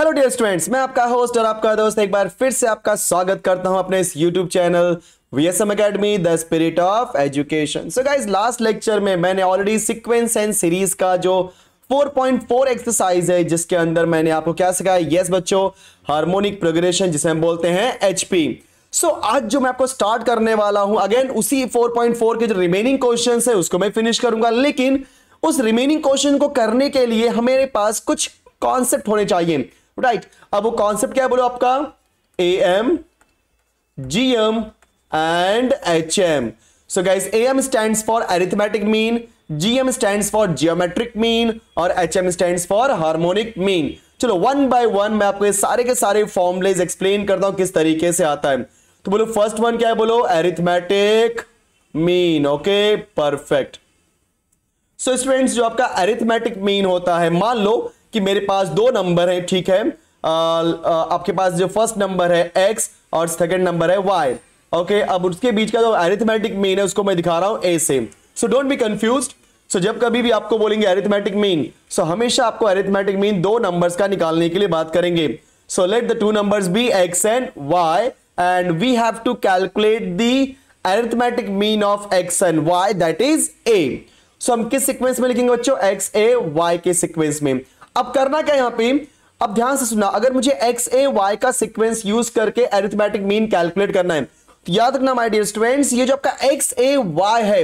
Hello dear students मैं आपका host और आपका दोस्त एक बार फिर से आपका स्वागत करता हूं अपने इस YouTube channel VSM academy the spirit of education so guys last lecture में मैंने ऑलरेडी सीक्वेंस एंड सीरीज का जो 4.4 एक्सरसाइज है जिसके अंदर मैंने आपको क्या सिखाया यस yes, बच्चों हार्मोनिक प्रोग्रेशन जिसे हम बोलते हैं एचपी सो so, आज जो मैं आपको स्टार्ट करने वाला हूं अगेन उसी 4.4 के जो रिमेनिंग क्वेश्चन है उसको मैं फिनिश करूंगा लेकिन उस रिमेनिंग क्वेश्चन को करने के लिए हमारे पास कुछ कॉन्सेप्ट होने चाहिए राइट अब वो कॉन्सेप्ट क्या है बोलो आपका A M G M and H M so guys A M stand for arithmetic mean G M stand for geometric mean और H M stand for harmonic mean चलो वन बाय वन मैं आपको ये सारे के सारे फॉर्मुलेज एक्सप्लेन करता हूं किस तरीके से आता है तो बोलो फर्स्ट वन क्या है बोलो arithmetic mean okay perfect so students जो आपका एरिथमेटिक मीन होता है मान लो कि मेरे पास दो नंबर है ठीक है आ, आ, आपके पास जो फर्स्ट नंबर है एक्स और सेकेंड नंबर है वाई ओके अब उसके बीच का जो एरिथमेटिक मीन है उसको मैं दिखा रहा हूं ए से so don't be confuse so जब कभी भी आपको बोलेंगे एरिथमेटिक मीन सो हमेशा आपको एरिथमेटिक मीन दो नंबर्स का निकालने के लिए बात करेंगे so let the two numbers be X and Y and we have to calculate the arithmetic mean of X and Y that is A so हम किस सीक्वेंस में लिखेंगे बच्चों एक्स ए वाई के सीक्वेंस में अब करना क्या यहां पे अब ध्यान से सुनना अगर मुझे एक्स ए वाई का सीक्वेंस यूज करके एरिथमेटिक मीन कैलकुलेट करना है तो याद रखना माय डियर स्टूडेंट्स ये जो आपका एक्स ए वाई है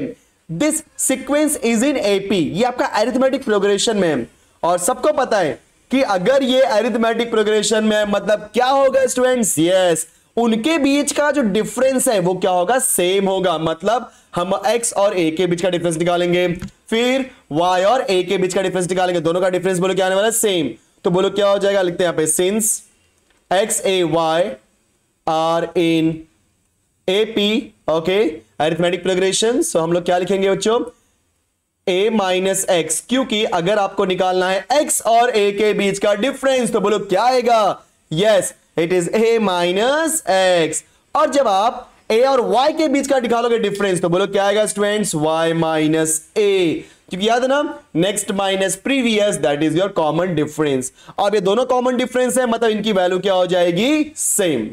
this sequence is in AP ये आपका एरिथमेटिक प्रोग्रेशन में है और सबको पता है कि अगर ये एरिथमेटिक प्रोग्रेशन में है मतलब क्या होगा स्टूडेंट्स यस उनके बीच का जो डिफरेंस है वो क्या होगा सेम होगा मतलब हम एक्स और ए के बीच का डिफरेंस निकालेंगे फिर वाई और ए के बीच का डिफरेंस निकालेंगे दोनों का डिफरेंस बोलो क्या आने वाला सेम तो बोलो क्या हो जाएगा लिखते हैं यहां पे since X A Y are in A P okay arithmetic progression so हम लोग क्या लिखेंगे बच्चों ए माइनस एक्स क्योंकि अगर आपको निकालना है एक्स और ए के बीच का डिफरेंस तो बोलो क्या आएगा yes it is A minus X और जब आप ए और वाई के बीच का निकालोगे डिफरेंस तो बोलो क्या आएगा स्टूडेंट्स वाई माइनस ए क्योंकि याद है ना next minus previous that is your common difference अब ये दोनों कॉमन डिफरेंस है मतलब इनकी वैल्यू क्या हो जाएगी सेम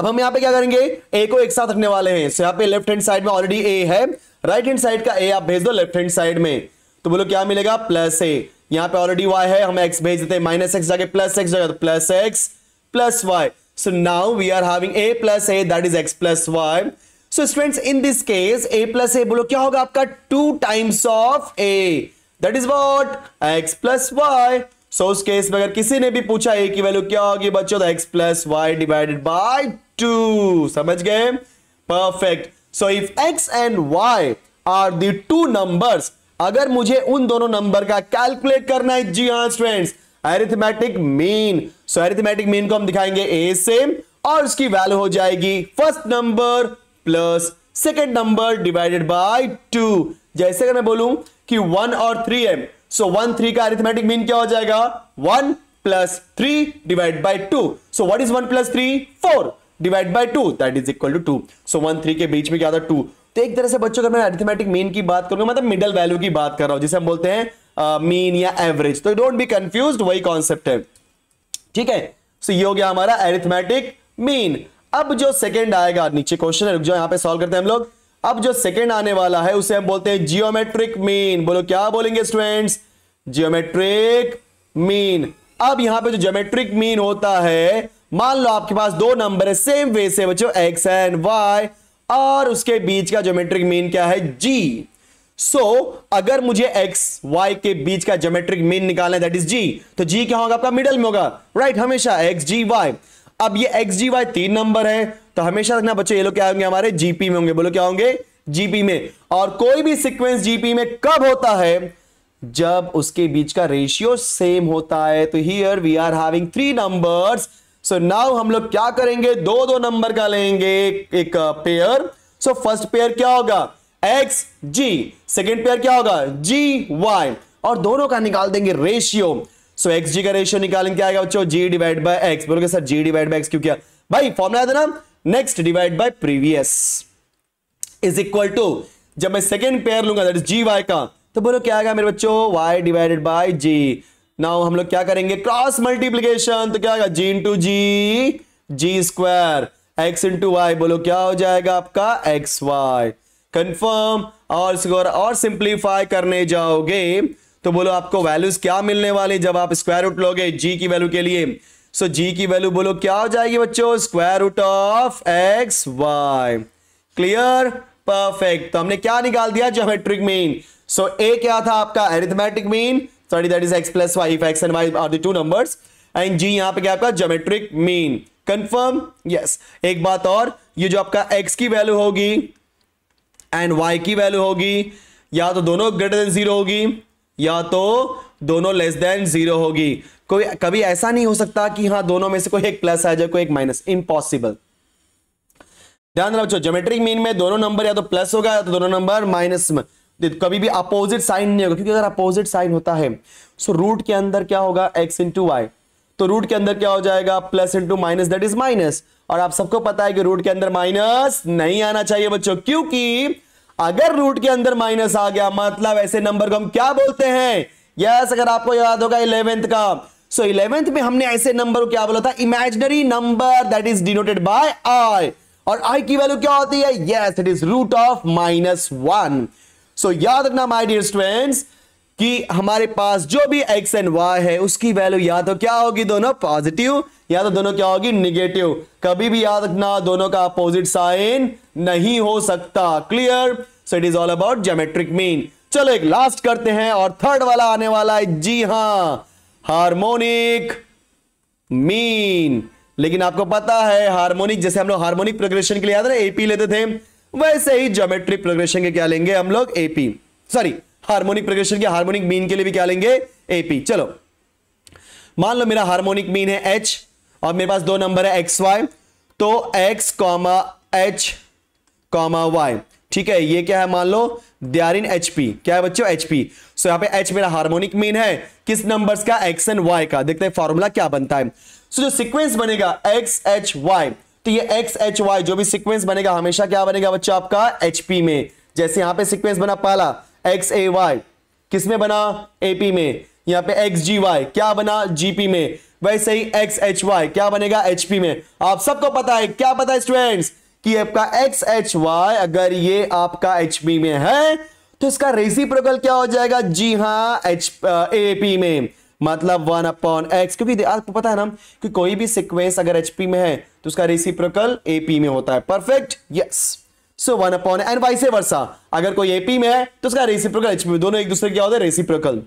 अब हम यहां पे क्या करेंगे ए को एक साथ रखने वाले हैं so, यहां पे लेफ्ट हैंड साइड में ऑलरेडी ए है राइट हैंड साइड का ए आप भेज दो लेफ्ट हैंड साइड में तो बोलो क्या मिलेगा प्लस ए यहां पे ऑलरेडी वाई है हम एक्स भेज देते हैं माइनस एक्स जाके प्लस एक्स जाएगा तो plus X plus Y So now we are having a plus a that is x plus y. So students in this case a plus a बोलो क्या होगा आपका two times of a that is what x plus y. so, उस case में अगर किसी ने भी पूछा a की वैल्यू क्या होगी बच्चों तो x plus y divided by two समझ गए Perfect. So if x and y are the two numbers, अगर मुझे उन दोनों नंबर का कैलकुलेट करना है जी हाँ students arithmetic mean so arithmetic mean को हम दिखाएंगे ए से और उसकी वैल्यू हो जाएगी first number plus second number divided by two जैसे अगर मैं बोलूं कि वन और थ्री है सो वन थ्री का अरिथमेटिक मीन क्या हो जाएगा one plus three divide by two so what is one plus three four divide by two that is equal to two so one three के बीच में क्या था टू तो एक तरह से बच्चों अगर मैं अरिथमेटिक मीन की बात करूंगा मतलब मिडल वैल्यू की बात कर रहा हूं जिसे हम बोलते हैं मीन या एवरेज तो डोंट बी कंफ्यूज वही कॉन्सेप्ट है ठीक है सो ये हो गया हमारा एरिथमेटिक मीन अब जो सेकेंड आएगा नीचे क्वेश्चन है जो यहां पे सॉल्व करते हैं हम लोग अब जो सेकेंड आने वाला है उसे हम बोलते हैं जियोमेट्रिक मीन बोलो क्या बोलेंगे स्टूडेंट्स जियोमेट्रिक मीन अब यहां पे जो जियोमेट्रिक मीन होता है मान लो आपके पास दो नंबर है सेम वे से बच्चों एक्स एंड वाई और उसके बीच का जियोमेट्रिक मीन क्या है जी सो so, अगर मुझे x, y के बीच का जोमेट्रिक मीन निकालना है दैट इज g, तो g क्या होगा आपका मिडल में होगा राइट right, हमेशा x, g, y. अब ये x, g, y तीन नंबर है तो हमेशा रखना बच्चे ये लोग क्या होंगे हमारे जीपी में होंगे बोलो क्या होंगे जीपी में और कोई भी सिक्वेंस जीपी में कब होता है जब उसके बीच का रेशियो सेम होता है तो here we are having three numbers so now हम लोग क्या करेंगे दो दो नंबर का लेंगे एक पेयर सो फर्स्ट पेयर क्या होगा एक्स जी सेकेंड पेयर क्या होगा जी वाई और दोनों का निकाल देंगे रेशियो सो एक्स जी का रेशियो निकालेंगे क्या आएगा बच्चों जी डिवाइड बाय एक्स बोलोगे sir g divide by x क्यों क्या भाई फॉर्मुला है ना next divide by previous is equal to जब मैं सेकेंड पेयर लूंगा दैट इज जी वाई का तो बोलो क्या आएगा मेरे बच्चों y divided by g now हम लोग क्या करेंगे क्रॉस मल्टीप्लीकेशन तो क्या आएगा g into g g square x into y बोलो क्या हो जाएगा आपका एक्स वाई कंफर्म और स्कोर और सिंप्लीफाई करने जाओगे तो बोलो आपको वैल्यूज क्या मिलने वाली जब आप स्क्वायर रूट लोगे जी की वैल्यू के लिए सो so, जी की वैल्यू बोलो क्या हो जाएगी बच्चों square root of x y clear perfect तो हमने क्या निकाल दिया ज्योमेट्रिक मीन सो ए क्या था आपका arithmetic mean sorry that is x plus y x and y are two number numbers and g यहां पे क्या आपका ज्योमेट्रिक मीन कंफर्म यस एक बात और ये जो आपका एक्स की वैल्यू होगी एंड वाई की वैल्यू होगी या तो दोनों ग्रेटर देन जीरो होगी या तो दोनों लेस देन जीरो होगी कोई कभी ऐसा नहीं हो सकता कि हाँ दोनों में से कोई एक प्लस आ जाए कोई एक माइनस इम्पॉसिबल ध्यान रखो जोमेट्रिक मीन में दोनों नंबर या तो प्लस होगा या तो दोनों नंबर माइनस में कभी भी अपोजिट साइन नहीं होगा क्योंकि अगर अपोजिट साइन होता है सो रूट के अंदर क्या होगा एक्स इंटू वाई तो रूट के अंदर क्या हो जाएगा plus into minus that is minus और आप सबको पता है कि रूट के अंदर माइनस नहीं आना चाहिए बच्चों क्योंकि अगर रूट के अंदर माइनस आ गया मतलब ऐसे नंबर को हम क्या बोलते हैं यस अगर आपको याद होगा इलेवेंथ का सो so, इलेवेंथ में हमने ऐसे नंबर को क्या बोला था imaginary number that is denoted by i और आई की वैल्यू क्या होती है yes it is root of minus one so याद रखना माई डियर स्टूडेंट्स कि हमारे पास जो भी एक्स एंड वाई है उसकी वैल्यू या तो क्या होगी दोनों पॉजिटिव या तो दोनों क्या होगी निगेटिव कभी भी याद रखना दोनों का अपोजिट साइन नहीं हो सकता clear so it is all about geometric mean चलो एक लास्ट करते हैं और थर्ड वाला आने वाला है जी हां हार्मोनिक मीन लेकिन आपको पता है हार्मोनिक जैसे हम लोग हार्मोनिक प्रोग्रेशन के लिए याद रहे एपी लेते थे वैसे ही ज्योमेट्रिक प्रोग्रेशन के क्या लेंगे हम लोग एपी सॉरी हार्मोनिक प्रोग्रेशन के हार्मोनिक मीन के लिए भी क्या लेंगे एपी चलो मान लो मेरा हार्मोनिक मीन है एच और मेरे पास दो नंबर है एक्स वाई तो x comma h comma y ठीक है ये क्या है मान लो दयार इन एचपी क्या है बच्चों एचपी सो यहाँ पे एच मेरा हार्मोनिक मीन है किस नंबर्स का एक्स एंड वाई का देखते हैं फॉर्मूला क्या बनता है सो जो सीक्वेंस बनेगा एक्स एच वाई तो ये एक्स एच वाई जो भी सीक्वेंस बनेगा हमेशा क्या बनेगा बच्चों आपका एचपी में जैसे यहां पर सिक्वेंस बना पाला एक्स ए वाई किस में बना एपी में यहाँ पे एक्स जी वाई क्या बना जीपी में वैसे ही एक्स एच वाई क्या बनेगा एचपी में आप सबको पता है क्या पता है स्टूडेंट्स कि आपका एक्स एच वाई अगर ये आपका एचपी में है तो इसका रेसिप्रोकल क्या हो जाएगा जी हाँ एच ए पी में मतलब वन अपॉन एक्स क्योंकि आपको पता है ना कि कोई भी सिक्वेंस अगर एचपी में है तो उसका रेसिप्रोकल एपी में होता है perfect yes yes. So one upon and vice versa अगर कोई एपी में है तो उसका रेसिप्रोकल एचपी में दोनों एक दूसरे क्या होते हैं reciprocal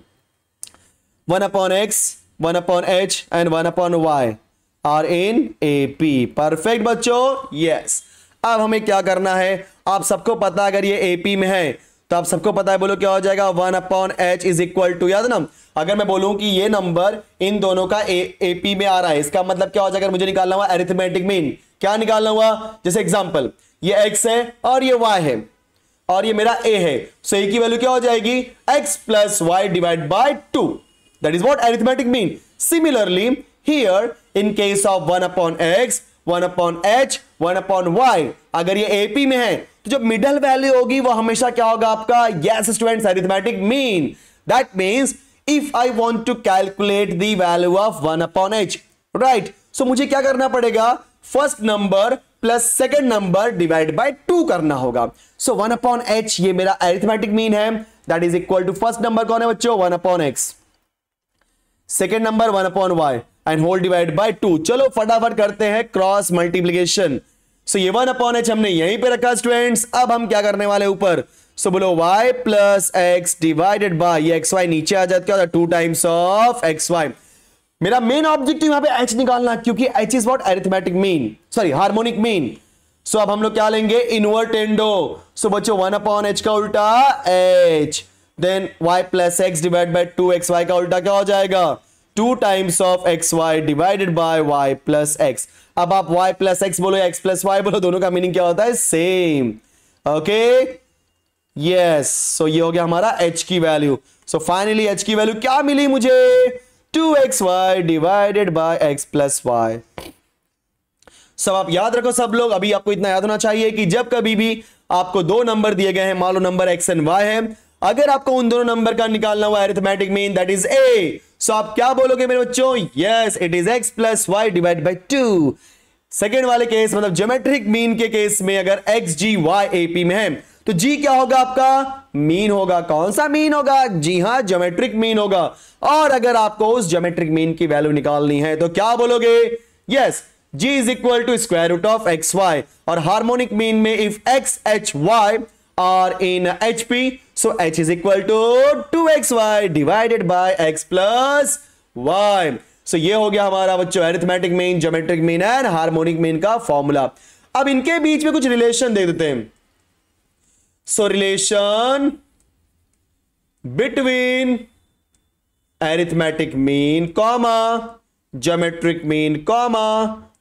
one upon x one upon h and one upon y are in A P perfect बच्चो यस अब हमें क्या करना है आप सबको पता अगर ये एपी में है तो आप सबको पता है बोलो क्या हो जाएगा one upon h is equal to याद ना अगर मैं बोलूं कि ये नंबर इन दोनों का ए एपी में आ रहा है इसका मतलब क्या हो जाएगा मुझे निकालना हुआ एरिथमेटिक मीन क्या निकालना हुआ जैसे एग्जाम्पल ये एक्स है और ये वाई है और ये मेरा ए है सो ए की वैल्यू क्या हो जाएगी x plus Y divide by two that is what arithmetic mean similarly here in case of one upon x one upon H one upon y अगर ये एपी में है तो जो मिडल वैल्यू होगी वो हमेशा क्या होगा आपका yes students arithmetic mean that means if I want to calculate the value of one upon h right so मुझे क्या करना पड़ेगा first number plus second number divide by two करना होगा सो वन अपॉन एच ये मेरा arithmetic mean है that is equal to first number कौन है बच्चों one upon x second number one upon y and whole divide by two चलो फटाफट करते हैं क्रॉस मल्टीप्लीकेशन सो ये वन अपॉन एच हमने यहीं पे रखा स्टूडेंट्स अब हम क्या करने वाले ऊपर सो बोलो y plus x divided by x y नीचे आ जाता है two times of x y मेरा मेन ऑब्जेक्टिव यहां पे एच निकालना क्योंकि h is what arithmetic mean sorry harmonic mean so अब हम लोग क्या लेंगे एंडो सो बच्चो वन अपॉन एच का उल्टा h then y plus x divide by two x y का उल्टा क्या हो जाएगा two times of x y divided by y plus x अब आप वाई प्लस एक्स बोलो एक्स प्लस वाई बोलो दोनों का मीनिंग क्या होता है सेम ओके यस सो ये हो गया हमारा एच की वैल्यू सो फाइनली एच की वैल्यू क्या मिली मुझे two x y divided by x plus y सब आप याद रखो सब लोग अभी आपको इतना याद होना चाहिए कि जब कभी भी आपको दो नंबर दिए गए हैं मान लो नंबर एक्स एंड वाई है अगर आपको उन दोनों नंबर का निकालना हुआ arithmetic mean that is A so आप क्या बोलोगे मेरे बच्चों yes it is x plus Y divide by two second वाले केस मतलब ज्योमेट्रिक मीन के केस में अगर x g y A P में है तो जी क्या होगा आपका मीन होगा कौन सा मीन होगा जी हां ज्योमेट्रिक मीन होगा और अगर आपको उस ज्योमेट्रिक मीन की वैल्यू निकालनी है तो क्या बोलोगे yes g is equal to square root of x y और हार्मोनिक मीन में if x h y are in H P so h is equal to two x y divided by x plus y so ये हो गया हमारा बच्चों arithmetic mean geometric mean and harmonic mean का formula अब इनके बीच में कुछ रिलेशन दे देते हैं so relation between arithmetic mean comma geometric mean comma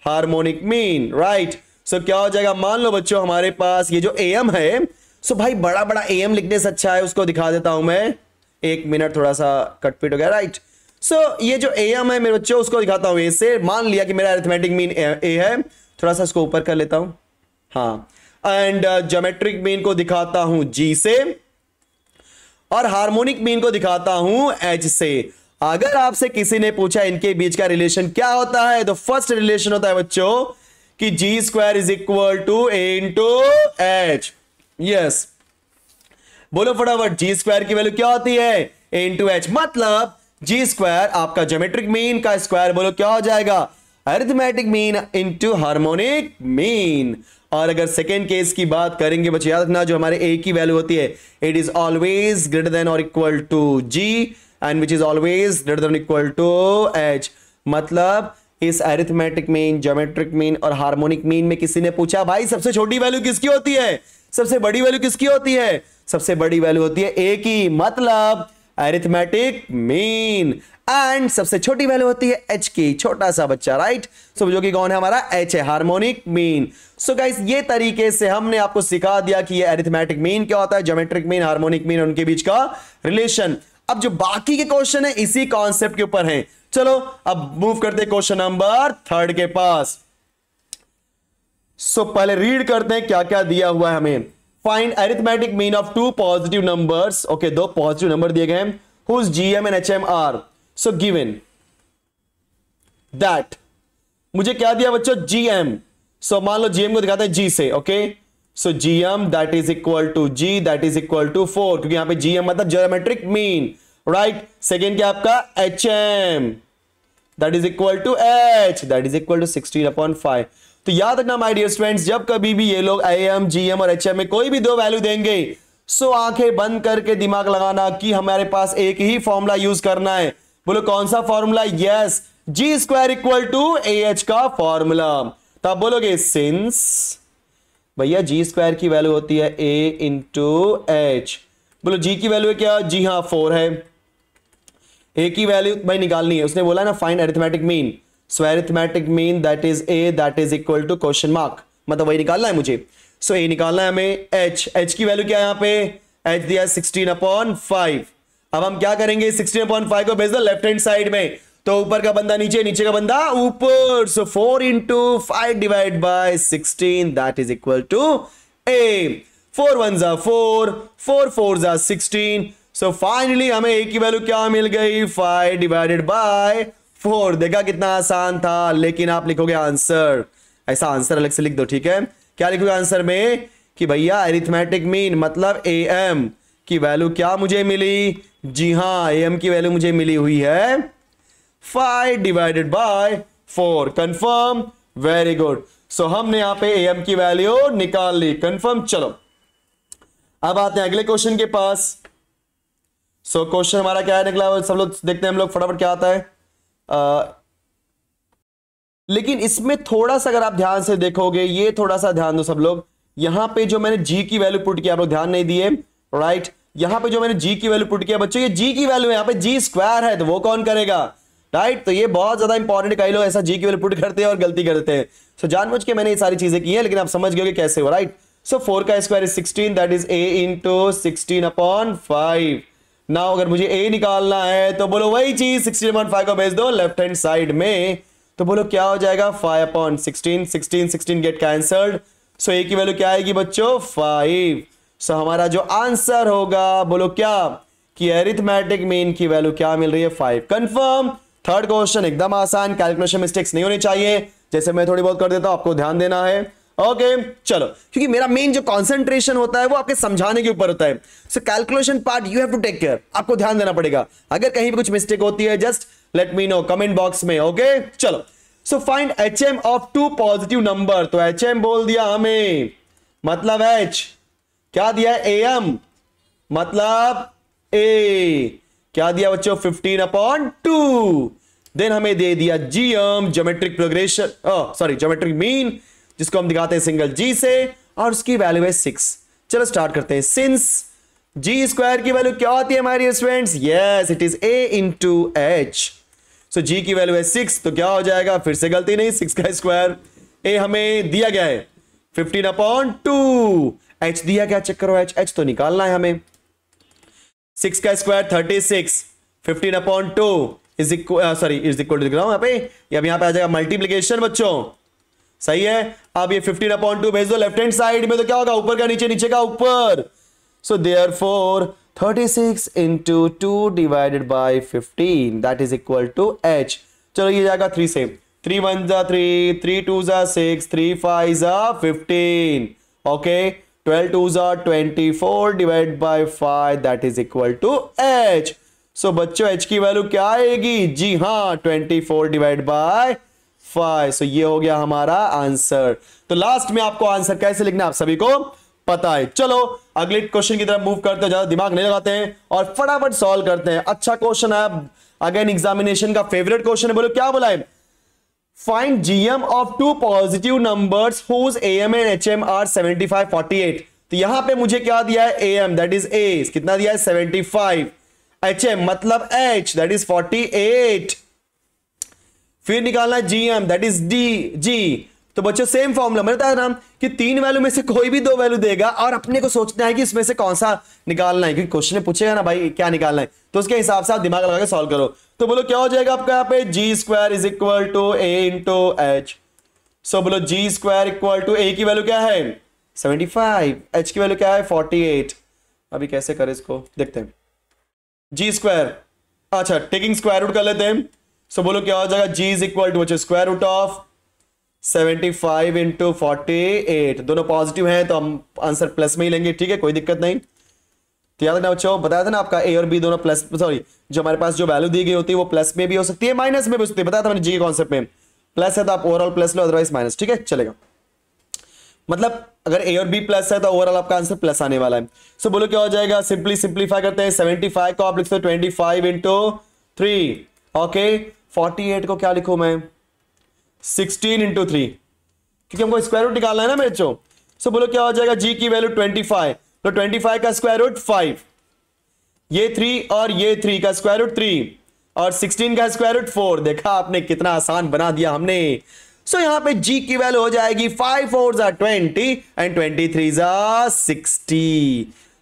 harmonic mean right so क्या हो जाएगा मान लो बच्चों हमारे पास ये जो एम है सो so भाई बड़ा बड़ा एम लिखने से अच्छा है उसको दिखा देता हूं मैं एक मिनट थोड़ा सा कटपीट हो गया राइट सो so, ये जो एम है मेरे बच्चों उसको दिखाता हूं ए से मान लिया कि मेरा एरिथमेटिक मीन ए है थोड़ा सा इसको ऊपर कर लेता हूं हाँ एंड जोमेट्रिक मीन को दिखाता हूं जी से और हार्मोनिक मीन को दिखाता हूं एच से अगर आपसे किसी ने पूछा इनके बीच का रिलेशन क्या होता है तो फर्स्ट रिलेशन होता है बच्चों कि g square is equal to A into h yes बोलो फटाफट जी स्क्वायर की वैल्यू क्या होती है ए इंटू एच मतलब जी स्क्वायर आपका जोमेट्रिक मीन का स्क्वायर बोलो क्या हो जाएगा arithmetic mean into harmonic mean और अगर सेकेंड केस की बात करेंगे बच्चे याद रखना जो हमारे ए की वैल्यू होती है it is always greater than और equal to g and which is always greater than equal to h मतलब इस अरिथमेटिक मीन जोमेट्रिक मीन और हार्मोनिक मीन में किसी ने पूछा भाई सबसे छोटी वैल्यू किसकी होती है सबसे बड़ी वैल्यू किसकी होती है सबसे बड़ी वैल्यू होती है ए की मतलब एरिथमेटिक मीन एंड सबसे छोटी वैल्यू होती है एच की छोटा सा बच्चा राइट सो जो कि कौन है हमारा एच है हार्मोनिक मीन सो गाइस ये तरीके से हमने आपको सिखा दिया कि ये एरिथमेटिक मीन क्या होता है ज्योमेट्रिक मीन हार्मोनिक मीन उनके बीच का रिलेशन अब जो बाकी के क्वेश्चन है इसी कॉन्सेप्ट के ऊपर है चलो अब मूव करते क्वेश्चन नंबर थर्ड के पास सो so, पहले रीड करते हैं क्या क्या दिया हुआ है हमें find arithmetic mean of two positive number okay दो पॉजिटिव नंबर दिए गए GM and M are so given that मुझे क्या दिया बच्चों जीएम सो मान लो जीएम को दिखाते हैं जी से okay so GM that is equal to g that is equal to four क्योंकि यहां पे जीएम मतलब जियोमेट्रिक मीन राइट सेकेंड क्या आपका H M that is equal to h that is equal to sixteen upon five तो याद रखना my dear students जब कभी भी ये लोग एम जीएम और एचएम में कोई भी दो वैल्यू देंगे सो आंखें बंद करके दिमाग लगाना कि हमारे पास एक ही फॉर्मूला यूज करना है बोलो कौन सा formula yes g square equal to A H का फॉर्मूला तो आप बोलोगे सिंस भैया जी स्क्वायर की वैल्यू होती है ए इंटू एच बोलो जी की वैल्यू क्या जी हाँ फोर है ए की वैल्यू भाई निकालनी है उसने बोला ना fine arithmetic mean so arithmetic mean that is A that is equal to question mark मतलब वही निकालना है मुझे सो so, ए निकालना है हमें एच एच की वैल्यू क्या है यहाँ पे एच दिया सिक्सटीन अपॉन फाइव अब हम क्या करेंगे सिक्सटीन अपॉइंट फाइव को भेज दो लेफ्ट हैंड साइड में तो ऊपर का बंदा नीचे नीचे का बंदा ऊपर so four into five divide by sixteen that is equal to a four one जा फोर फोर फोर जा सिक्सटीन सो फाइनली हमें ए की वैल्यू क्या मिल गई फाइव डिवाइडेड बाय फोर देखा कितना आसान था लेकिन आप लिखोगे आंसर ऐसा आंसर अलग से लिख दो ठीक है क्या लिखोगे आंसर में कि भैया एरिथमेटिक मीन मतलब ए एम की वैल्यू क्या मुझे मिली जी हाँ ए एम की वैल्यू मुझे मिली हुई है five divided by four confirm very good so हमने यहां पे ए एम की वैल्यू निकाल ली कंफर्म चलो अब आते हैं अगले क्वेश्चन के पास सो so, क्वेश्चन हमारा क्या है निकला सब लोग देखते हैं हम लोग फटाफट क्या आता है आ, लेकिन इसमें थोड़ा सा अगर आप ध्यान से देखोगे ये थोड़ा सा ध्यान दो सब लोग यहां पे जो मैंने जी की वैल्यू पुट किया आप लोग ध्यान नहीं दिए राइट यहां पे जो मैंने जी की वैल्यू पुट किया बच्चों ये जी की वैल्यू है यहाँ पे जी स्क्वायर है तो वो कौन करेगा राइट तो ये बहुत ज्यादा इंपॉर्टेंट कई लोग ऐसा जी की वैल्यू पुट करते हैं और गलती करते हैं सो जानबूझ के मैंने ये सारी चीजें की है लेकिन आप समझ गए कैसे हो राइट सो फोर का square is sixteen that is a into sixteen upon five ना अगर मुझे ए निकालना है तो बोलो वही चीज सिक्सटीन फाइव को भेज दो लेफ्ट हैंड साइड में तो बोलो क्या हो जाएगा five upon sixteen sixteen sixteen get cancelled so ए की वैल्यू क्या आएगी बच्चों फाइव सो हमारा जो आंसर होगा बोलो क्या कि एरिथमेटिक मीन की वैल्यू क्या मिल रही है फाइव कंफर्म थर्ड क्वेश्चन एकदम आसान कैलकुलेशन मिस्टेक्स नहीं होनी चाहिए जैसे मैं थोड़ी बहुत कर देता हूं आपको ध्यान देना है ओके चलो क्योंकि मेरा मेन जो कॉन्सेंट्रेशन होता है वो आपके समझाने के ऊपर होता है so calculation part you have to take care आपको ध्यान देना पड़ेगा अगर कहीं भी कुछ मिस्टेक होती है just let me know comment box में ओके चलो so find H M of two positive number तो एच एम बोल दिया हमें मतलब एच क्या दिया ए एम मतलब ए क्या दिया बच्चों फिफ्टीन अपॉन टू देन हमें दे दिया G M geometric progression sorry geometric mean जिसको हम दिखाते हैं सिंगल जी से और उसकी वैल्यू है सिक्स चलो स्टार्ट करते हैं सिंस जी स्क्वायर की वैल्यू क्या होती है हमारी students yes it is a to h so g की वैल्यू है सिक्स तो क्या हो जाएगा फिर से गलती नहीं सिक्स का स्क्वायर ए हमें दिया गया है फिफ्टीन अपॉन टू एच दिया गया चेक करो एच एच तो निकालना है हमें सिक्स का square thirty six fifteen upon two is equal sorry is equal to लिख रहा हूं यहां पर अब आ जाएगा मल्टीप्लीकेशन बच्चों सही है अब ये फिफ्टीन अपॉन टू भेज दो लेफ्ट हैंड साइड में तो क्या होगा ऊपर का नीचे नीचे का ऊपर so there four thirty six into two divided by fifteen that is equal to h चलो ये जाएगा थ्री से थ्री वन जा थ्री थ्री टू जा सिक्स थ्री फाइव जा फिफ्टीन ओके ट्वेल्व टू जा twenty four divide by five that is equal to h so बच्चों h की वैल्यू क्या आएगी जी हाँ twenty four divide by five so ये हो गया हमारा आंसर तो लास्ट में आपको आंसर कैसे लिखना आप सभी को पता है चलो अगले क्वेश्चन की तरफ मूव करते हैं ज्यादा दिमाग नहीं लगाते हैं और फटाफट सॉल्व करते हैं अच्छा क्वेश्चन है अगेन एग्जामिनेशन का फेवरेट क्वेश्चन है बोलो क्या बोला है find GM of two positive number whose and are तो यहां पे मुझे क्या दिया है A M that is A कितना दिया है सेवेंटी एच एम मतलब एच दैट इज एट फिर निकालना G M that is D G तो बच्चों सेम फॉर्मूला मैंने बताया नाम कि तीन वैल्यू में से कोई भी दो वैल्यू देगा और अपने को सोचना है कि इसमें से कौन सा निकालना है क्योंकि क्वेश्चन पूछेगा ना भाई क्या निकालना है तो उसके हिसाब से आप दिमाग लगा के सॉल्व करो तो बोलो क्या हो जाएगा आपका यहाँ पे G square is equal to A into H so बोलो G square equal to A की वैल्यू क्या है सेवेंटी फाइव एच की वैल्यू क्या है फोर्टी एट अभी कैसे करें इसको देखते हैं जी स्क्वायर अच्छा टेकिंग स्क्वायर रूट कर लेते हैं सो बोलो क्या हो जाएगा जी इज इक्वल टू बच्चों square root of seventy five into forty eight दोनों पॉजिटिव हैं तो हम आंसर प्लस में ही लेंगे ठीक है कोई दिक्कत नहीं तो याद रखना बच्चों बताया था ना आपका ए और बी दोनों प्लस सॉरी जो हमारे पास जो वैल्यू दी गई होती है वो प्लस में भी हो सकती है माइनस में भी हो सकती है बताया था मैंने जी के कॉन्सेप्ट में प्लस है तो आप ओवरऑल प्लस लो अदरवाइज माइनस ठीक है चलेगा मतलब अगर ए और बी प्लस है तो ओवरऑल आपका आंसर प्लस आने वाला है सो so, बोलो क्या हो जाएगा सिंपली सिंप्लीफाई करते हैं सेवेंटी को आप लिखते हो twenty five into three okay forty eight को क्या लिखू मैं सिक्सटीन इंटू थ्री क्योंकि हमको स्क्वायर रूट निकालना है ना मेरे बच्चों सो बोलो क्या हो जाएगा जी की वैल्यू ट्वेंटी फाइव तो ट्वेंटी फाइव का स्क्वायर रूट फाइव ये थ्री और ये थ्री का स्क्वायर रूट थ्री और सिक्सटीन का स्क्वायर रूट फोर देखा आपने कितना आसान बना दिया हमने सो so, यहां पे जी की वैल्यू हो जाएगी फाइव फोर जा ट्वेंटी एंड ट्वेंटी थ्री जा सिक्सटी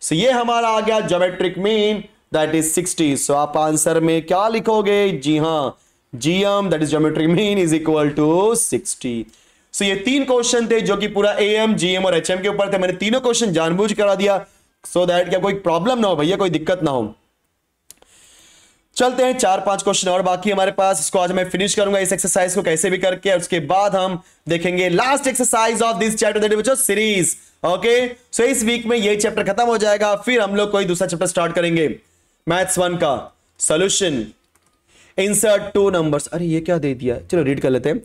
सो ये हमारा आ गया geometric mean that is sixty so आप आंसर में क्या लिखोगे जी हाँ GM that is geometry mean is equal to sixty so ये तीन क्वेश्चन थे जो कि पूरा ए एएम जीएम और एचएम के ऊपर थे मैंने तीनों क्वेश्चन जानबूझ करा दिया सो so दैट क्या कोई प्रॉब्लम ना हो भैया कोई दिक्कत ना हो चलते हैं चार पांच क्वेश्चन और बाकी हमारे पास इसको आज मैं फिनिश करूंगा इस एक्सरसाइज को कैसे भी करके उसके बाद हम देखेंगे last exercise of this chapter that बच्चों सीरीज ओके सो इस वीक में ये चैप्टर खत्म हो जाएगा फिर हम लोग कोई दूसरा चैप्टर स्टार्ट करेंगे मैथ्स वन का सोल्यूशन इंसर्ट टू नंबर्स अरे ये क्या दे दिया चलो रीड कर लेते हैं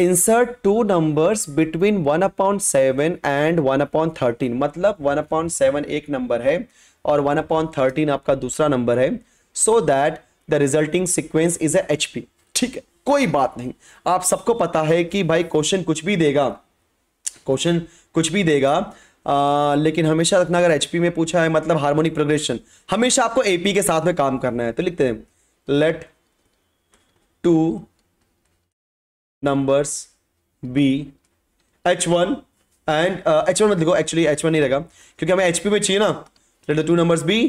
insert two numbers between one upon seven and one upon thirteen मतलब वन अपॉइंट सेवन एक नंबर है और वन अपॉइंट थर्टीन आपका दूसरा नंबर है so that the resulting sequence is a H P ठीक है कोई बात नहीं आप सबको पता है कि भाई क्वेश्चन कुछ भी देगा क्वेश्चन कुछ भी देगा आ, लेकिन हमेशा रखना अगर एचपी में पूछा है मतलब हार्मोनिक प्रोग्रेशन हमेशा आपको एपी के साथ में काम करना है तो लिखते हैं let two numbers be H one and H one मत लिखो एक्चुअली एच वन नहीं रहेगा क्योंकि हमें एचपी में चाहिए ना let two numbers be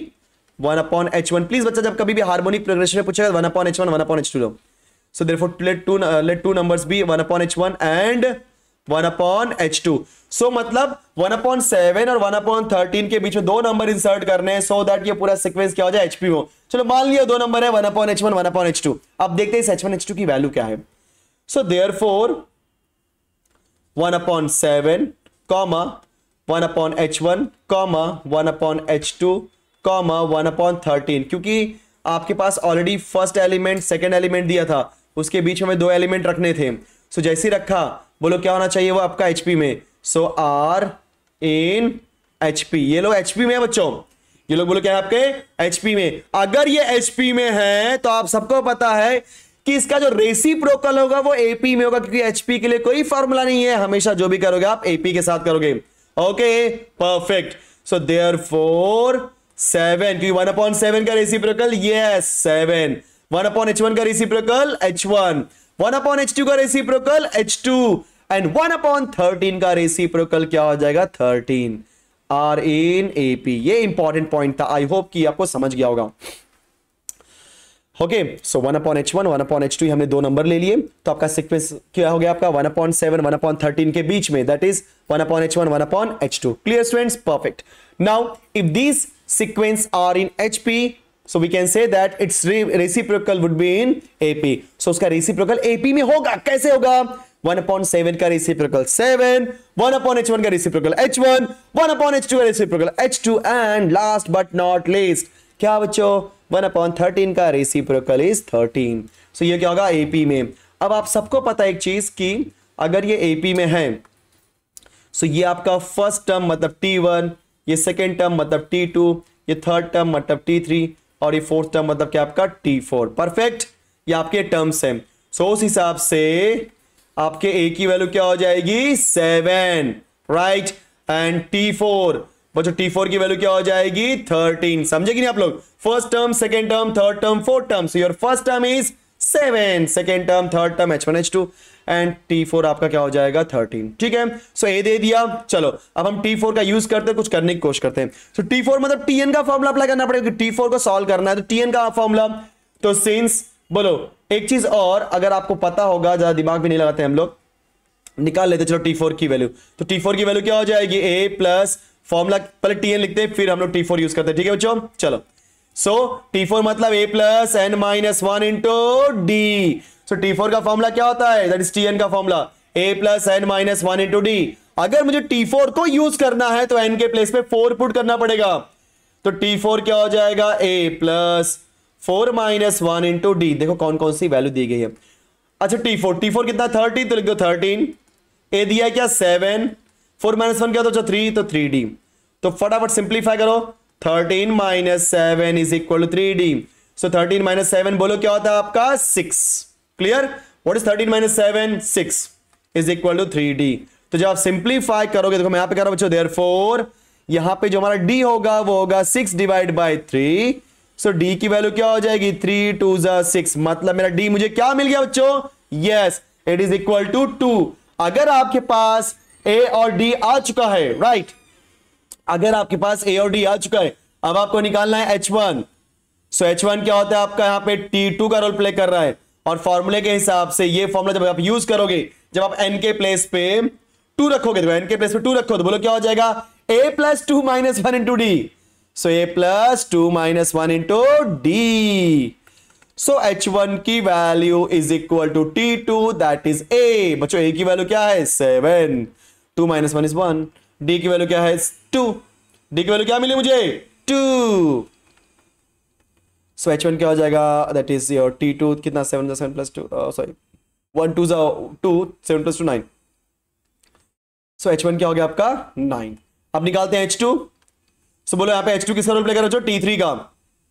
one upon H one please बच्चा जब कभी भी हार्मोनिक प्रोग्रेशन में पूछेगा one upon H one one upon H two so therefore let two let two numbers be one upon H one and one upon H two so मतलब one upon seven और one upon thirteen के बीच में दो number insert करने हैं so that ये पूरा सीक्वेंस क्या हो जाए एचपी हो चलो मान लिया दो नंबर है one upon H one one upon H two अब देखते हैं इस एच वन एच टू की वैल्यू क्या है so there therefore one upon seven comma one upon H one comma one upon H two comma one upon thirteen क्योंकि आपके पास already first element second element दिया था उसके बीच में दो एलिमेंट रखने थे सो so, जैसे रखा बोलो क्या होना चाहिए वो आपका एचपी में सो आर इन एचपी ये लोग एचपी में है बच्चों ये लोग बोलो क्या है आपके एचपी में अगर ये एचपी में है तो आप सबको पता है कि इसका जो रेसी प्रोकल होगा वो एपी में होगा क्योंकि एचपी के लिए कोई फॉर्मूला नहीं है हमेशा जो भी करोगे आप एपी के साथ करोगे okay perfect so there four seven क्योंकि वन अपॉइंट सेवन का रेसी प्रोकल ये seven one upon H one का reciprocal H one one upon H two का reciprocal H two and one upon thirteen का reciprocal क्या हो जाएगा thirteen R N A P ये important point था I hope कि आपको समझ गया होगा okay so one upon H one one upon H two हमने दो नंबर ले लिए तो आपका सिक्वेंस क्या हो गया आपका one upon seven one upon thirteen के बीच में that is one upon H one one upon H two clear students perfect now if this sequence are in H P so we can say that it's reciprocal would be in AP so उसका reciprocal AP में होगा कैसे होगा one upon seven का reciprocal seven one upon H one का reciprocal H one one upon H two का reciprocal H two and last but not क्या बच्चों वन अपॉन थर्टीन का रेसिप्रोकल इज थर्टीन सो ये क्या होगा एपी में अब आप सबको पता एक चीज की अगर ये एपी में है सो so ये आपका फर्स्ट टर्म मतलब टी वन ये सेकेंड टर्म मतलब टी टू ये थर्ड टर्म मतलब टी थ्री और ये फोर्थ टर्म मतलब क्या आपका टी फोर परफेक्ट ये आपके टर्म्स हैं सो उस हिसाब से आपके ए की वैल्यू क्या हो जाएगी seven right and T four बच्चों टी फोर की वैल्यू क्या हो जाएगी थर्टीन समझेगी नहीं आप लोग first term second term third term fourth term so your first term is seven second term third term H one H two and T four आपका क्या हो जाएगा थर्टीन ठीक है सो so, ए दे दिया चलो अब हम टी फोर का यूज करते हैं कुछ करने की कोशिश करते हैं सो टी फोर मतलब टी एन का फॉर्मुला अप्लाई करना पड़ेगा टी फोर को सॉल्व करना है तो टी एन का फॉर्मुला तो सिंस बोलो एक चीज और अगर आपको पता होगा ज्यादा दिमाग भी नहीं लगाते हम लोग निकाल लेते चलो टी फोर की वैल्यू तो टी फोर की वैल्यू क्या हो जाएगी ए प्लस फॉर्मुला पहले टी एन लिखते हैं फिर हम लोग टी फोर यूज करते हैं ठीक है बच्चों चलो सो टी फोर मतलब A plus N minus one into D so T four का फॉर्मूला क्या होता है दैट इज टी एन का formula A plus N minus one into D अगर मुझे टी फोर को यूज करना है तो एन के प्लेस पे फोर पुट करना पड़ेगा तो टी फोर क्या हो जाएगा A plus four minus one into D देखो कौन कौन सी वैल्यू दी गई है अच्छा टी फोर टी फोर कितना थर्टी तो लिख दो थर्टीन ए दिया क्या सेवन फोर माइनस वन क्या तो थ्री अच्छा तो थ्री डी तो फटाफट सिंप्लीफाई करो thirteen minus seven is equal to three D so thirteen minus seven बोलो क्या होता है आपका six clear what is thirteen minus seven six is equal to three D तो जब आप सिंप्लीफाई करोगे देखो मैं यहां पे कह रहा हूं बच्चों देयर फोर यहां पे जो हमारा डी होगा वो होगा six divide by three so D की वैल्यू क्या हो जाएगी थ्री टू जा सिक्स मतलब मेरा डी मुझे क्या मिल गया बच्चों yes it is equal to two अगर आपके पास ए और डी आ चुका है राइट right? अगर आपके पास ए और डी आ चुका है अब आपको निकालना है H one so H one क्या होता है आपका यहाँ पे टी टू का रोल प्ले कर रहा है और फॉर्मूले के हिसाब से ये फॉर्मूला जब आप यूज करोगे जब आप एन के प्लेस पे टू रखोगे तो एन के प्लेस पे टू रखो तो बोलो क्या हो जाएगा A plus two minus one into D so A plus two minus one into D so H one की value is equal to T two that is A बच्चों ए की वैल्यू क्या है seven two minus one is one D की value क्या है to D की value क्या मिली मुझे टू सो एच वन क्या हो जाएगा that is your T two कितना seven seven plus two sorry one two जो two seven plus two nine so H one क्या हो गया आपका नाइन अब निकालते हैं एच टू सो बोलो यहाँ पे एच टू किस रोल प्ले करो टी थ्री का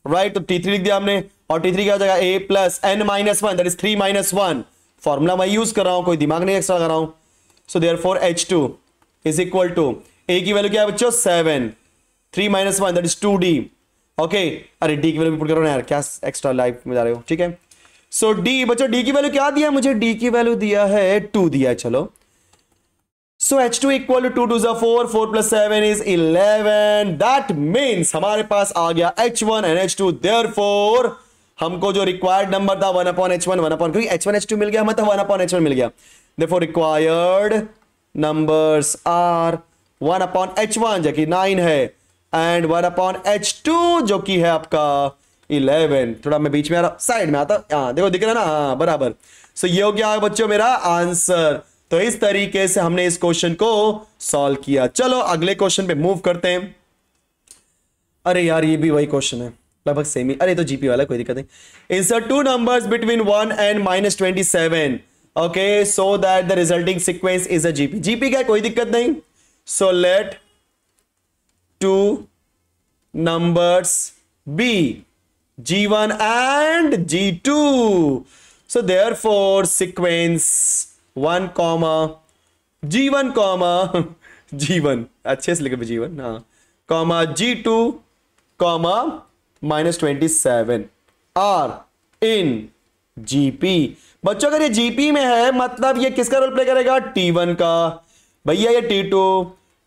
राइट तो टी थ्री लिख दिया हमने और टी थ्री क्या हो जाएगा A plus N minus one that is three minus one formula मैं यूज कर रहा हूँ कोई दिमाग नहीं एक्स्ट्रा कर रहा हूँ so there therefore H two is equal to A की वैल्यू क्या है बच्चों seven three minus one that is two D okay अरे डी की वैल्यू पुट करो ना यार क्या एक्स्ट्रा लाइफ में जा रहे हो ठीक है सो डी बच्चों डी की वैल्यू क्या दिया मुझे डी की वैल्यू दिया है टू दिया है चलो so H two equal to two two two four four plus seven is eleven that means हमारे पास आ गया H one and H two therefore हमको जो रिक्वायर्ड नंबर था one upon H one one upon क्योंकि H one H two मिल गया मतलब वन अपॉन एच वन मिल गया देखो required numbers are one upon H one जो कि नाइन है and one upon H two जो कि है आपका इलेवन थोड़ा मैं बीच में आ रहा साइड में आता हाँ देखो दिख रहा है ना हाँ बराबर सो so, ये हो गया बच्चों मेरा आंसर तो इस तरीके से हमने इस क्वेश्चन को सॉल्व किया चलो अगले क्वेश्चन पे मूव करते हैं अरे यार ये भी वही क्वेश्चन है लगभग सेम ही अरे तो जीपी वाला कोई दिक्कत नहीं insert two numbers between one and minus twenty seven okay so that the resulting sequence is a GP GP का कोई दिक्कत नहीं so let two numbers be g1 and g2 so therefore sequence 1 comma g1 comma g1 अच्छे से लिखे g1 हाँ comma g2 comma minus 27 are in gp बच्चों अगर ये gp में है मतलब ये किसका रोल प्ले करेगा t1 का भैया ये t2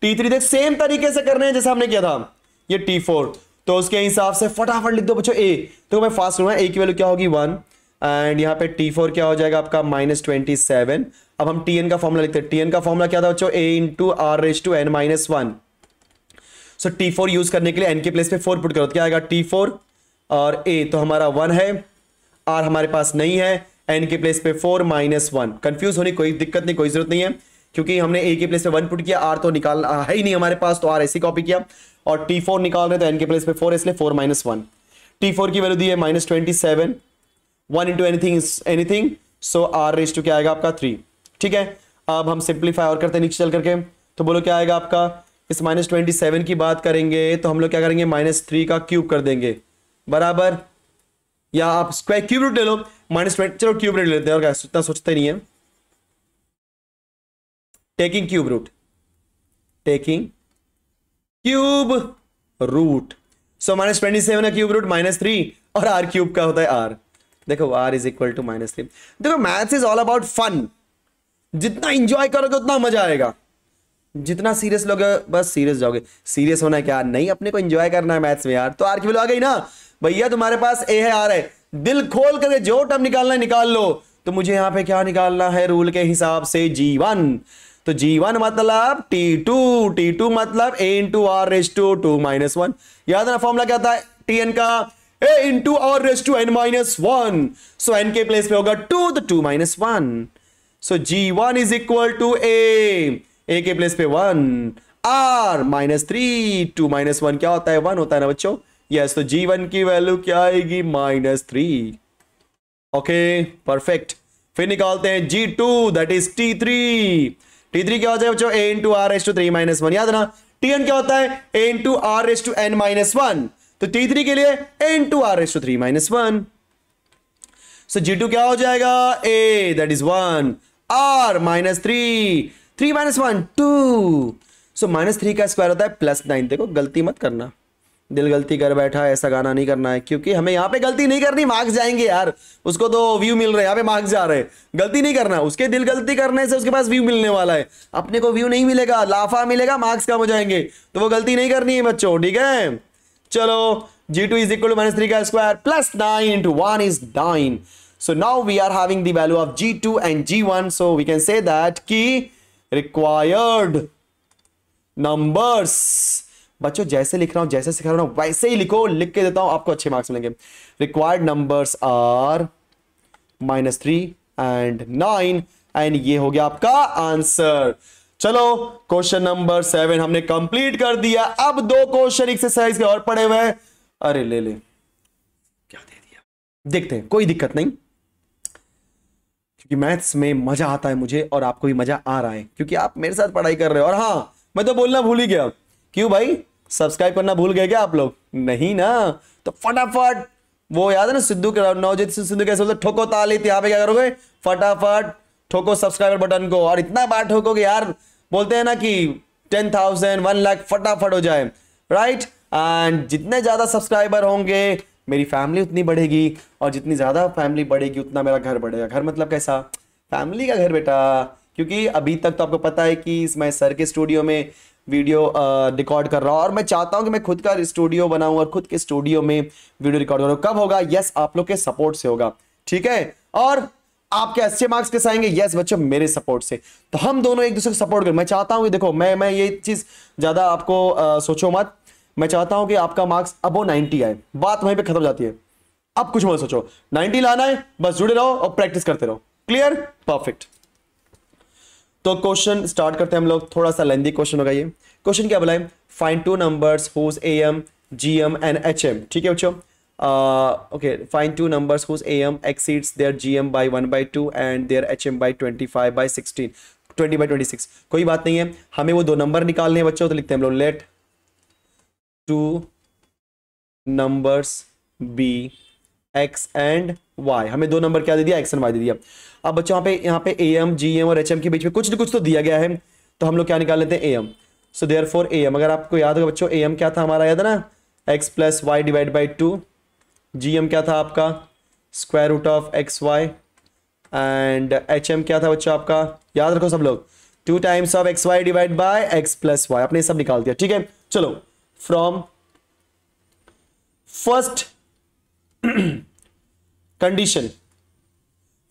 टी थ्री देख सेम तरीके से करने हैं जैसे हमने किया था ये टी फोर तो उसके हिसाब से फटाफट लिख दो बच्चों ए तो मैं फास्ट लूंगा ए की वैल्यू क्या होगी वन एंड यहाँ पे टी फोर क्या हो जाएगा आपका माइनस ट्वेंटी सेवन अब हम टी एन का फॉर्मूला लिखते हैं टी एन का फॉर्मूला क्या था बच्चों A into R raise to N minus one so T four use करने के लिए एन के प्लेस पे फोर पुट करो तो क्या आएगा टी फोर और ए तो हमारा वन है आर हमारे पास नहीं है एन के प्लेस पे फोर माइनस वन कंफ्यूज होने कोई दिक्कत नहीं कोई जरूरत नहीं है क्योंकि हमने ए के प्लेस पे वन पुट किया आर तो निकाल है ही नहीं हमारे पास तो आर ऐसी कॉपी किया और टी फोर निकाल रहे तो एन के प्लेस पे फोर इसलिए four minus one T four की वैल्यू दी है minus twenty seven one into anything anything so R raise to क्या आएगा आपका थ्री ठीक है अब हम सिंप्लीफाई और करते हैं नीचे चल करके तो बोलो क्या आएगा आपका इस माइनस ट्वेंटी सेवन की बात करेंगे तो हम लोग क्या करेंगे माइनस थ्री का क्यूब कर देंगे बराबर या आप स्क्वायर क्यूब रूट ले लो माइनस ट्वेंटी चलो क्यूब रूट लेते हैं और क्या इतना सोचते नहीं है taking cube root taking cube root so minus twenty seven का क्यूब रूट माइनस थ्री और आर क्यूब का होता है आर देखो R is equal to minus three देखो maths is all about fun जितना इंजॉय करोगे उतना मजा आएगा जितना सीरियस लोगे बस सीरियस जाओगे सीरियस होना है क्या नहीं अपने को एंजॉय करना है मैथ्स में यार तो आर की वैल्यू आ गई ना भैया तुम्हारे पास ए है आर है दिल खोल करके जो टर्म निकालना है निकाल लो तो मुझे यहां पे क्या निकालना है रूल के हिसाब से जी वन तो वन मतलब टी टू टी टू मतलब A into R raise to two minus one याद ना फॉर्मुला क्या था एन का in into R raise to N minus one so N के प्लेस पे होगा टू तो two minus one so G one is equal to A A के प्लेस पे one R minus three two minus one क्या होता है one तो होता है ना बच्चों यस तो जी वन की वैल्यू क्या आएगी माइनस थ्री ओके परफेक्ट फिर निकालते हैं G two that is T three T three क्या होता है बच्चों A into R raise to three minus one याद ना टी एन क्या होता है A into R raise to N minus one तो टी थ्री के लिए A into R raise to three minus one so G two क्या हो जाएगा A that is one R minus three three minus one two so minus three का square होता है plus nine देखो गलती मत करना दिल गलती कर बैठा ऐसा गाना नहीं करना है क्योंकि हमें यहाँ पे गलती नहीं करनी मार्क्स जाएंगे यार उसको तो व्यू मिल रहे हैं यहाँ पे मार्क्स जा रहे हैं गलती नहीं करना उसके दिल गलती करने से उसके पास व्यू मिलने वाला है अपने को व्यू नहीं मिलेगा लाफा मिलेगा मार्क्स कम हो जाएंगे तो वो गलती नहीं करनी है बच्चों ठीक है चलो G two is equal to minus three का square plus nine into one is nine so now we are having the value of G two and G one so we can say that की required numbers बच्चों जैसे लिख रहा हूं जैसे सिखा रहा हूं वैसे ही लिखो लिख के देता हूं आपको अच्छे मार्क्स मिलेंगे required numbers are minus three and nine and ये हो गया आपका आंसर चलो क्वेश्चन नंबर सेवन हमने कंप्लीट कर दिया अब दो क्वेश्चन एक्सरसाइज के और पड़े हुए अरे ले ले क्या दे दिया देखते हैं कोई दिक्कत नहीं क्योंकि मैथ्स में मजा आता है मुझे और आपको भी मजा आ रहा है क्योंकि आप मेरे साथ पढ़ाई कर रहे हो और हाँ मैं तो बोलना भूल ही गया क्यों भाई सब्सक्राइब करना भूल गए क्या आप लोग नहीं ना तो फटाफट वो याद है ना सिद्धू नवजीत सिंह सिद्धू कैसे बोलते ठोको ताली थी यहाँ पे क्या करोगे फटाफट ठोको सब्सक्राइबर बटन को और इतना बार ठोकोगे यार बोलते हैं ना कि टेन थाउजेंड वन लाख फटाफट हो जाए राइट एंड जितने ज़्यादा सब्सक्राइबर होंगे मेरी फैमिली उतनी बढ़ेगी और जितनी ज़्यादा फैमिली बढ़ेगी उतना मेरा घर बढ़ेगा घर मतलब कैसा फैमिली का घर बेटा क्योंकि अभी तक तो आपको पता है कि मैं सर के स्टूडियो में वीडियो रिकॉर्ड कर रहा हूँ और मैं चाहता हूँ कि मैं खुद का स्टूडियो बनाऊँ और खुद के स्टूडियो में वीडियो रिकॉर्ड करूँ कब होगा यस आप लोग के सपोर्ट से होगा ठीक है और आपके अच्छे मार्क्स कैसे आएंगे यस बच्चों मेरे सपोर्ट से तो हम दोनों एक दूसरे को सपोर्ट करें मैं चाहता हूँ देखो मैं मैं ये चीज़ ज़्यादा आपको आ, सोचो मत मैं चाहता हूँ कि आपका मार्क्स अबो नाइनटी आए बात वहीं पर खत्म जाती है अब कुछ मत सोचो नाइनटी लाना है बस जुड़े रहो और प्रैक्टिस करते रहो क्लियर परफेक्ट तो क्वेश्चन स्टार्ट करते हैं हम लोग थोड़ा सा लेंदी क्वेश्चन होगा ये क्वेश्चन क्या बोला है find two numbers whose A M G M and H M ठीक है बच्चों okay find two numbers whose A M exceeds their G M by one by two and their H M by twenty five by sixteen twenty by twenty six कोई बात नहीं है हमें वो दो नंबर निकालने हैं बच्चों तो लिखते हैं हम लोग let two numbers be X and Y हमें दो नंबर क्या दे दिया एक्स एंड वाई दे दिया अब बच्चों यहाँ पे यहाँ पे ए एम जी एम और एच एम के बीच में कुछ ना कुछ तो दिया गया है तो हम लोग क्या निकाल लेते हैं A M so there therefore A M अगर आपको याद होगा बच्चों ए एम क्या था हमारा याद है ना X plus Y divide by two G M क्या था आपका square root of x Y and H M क्या था बच्चों आपका याद रखो सब लोग two times of x Y divide by x plus Y आपने सब निकाल दिया ठीक है चलो from first condition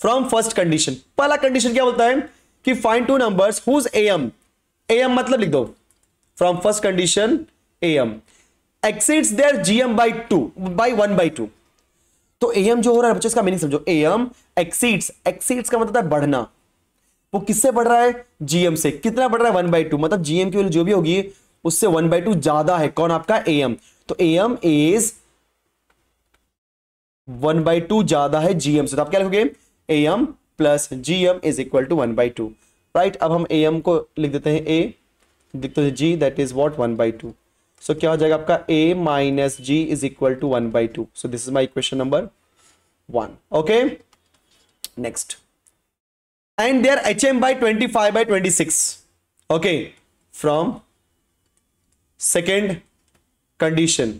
from first condition पहला कंडीशन क्या बोलता है कि find two numbers whose M M मतलब लिख दो from first condition M exceeds their GM by two by one by two तो एम जो हो रहा है बच्चे इसका मीनिंग समझो एम एक्सीड्स एक्सीड्स का मतलब है बढ़ना वो किससे बढ़ रहा है जीएम से कितना बढ़ रहा है वन बाई टू मतलब जीएम की वैल्यू जो भी होगी उससे वन बाई टू ज्यादा है कौन आपका एम तो M is one by two ज्यादा है जीएम से तो आप क्या लिखोगे A M plus G M is equal to one by two right अब हम ए एम को लिख देते हैं ए लिखते हैं G that is what one by two so क्या हो जाएगा आपका A minus G is equal to one by two so this is my question number one okay next and their H M by twenty five by twenty six okay from second condition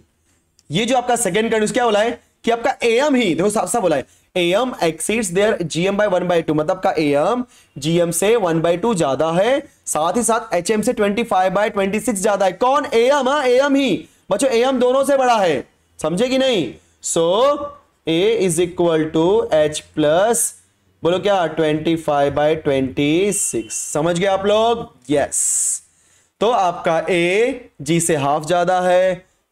ये जो आपका second condition क्या बोला है कि आपका M ही देखो साफ साफ बोला है M exceeds their GM by one by two मतलब का एएम जीएम से वन बाय टू ज्यादा है साथ ही साथ एचएम से twenty five by twenty six ज्यादा है कौन एम हाँ एम ही बच्चों एम दोनों से बड़ा है समझे कि नहीं so A is equal to H plus बोलो क्या twenty five by twenty six समझ गए आप लोग यस yes. तो आपका ए जी से हाफ ज्यादा है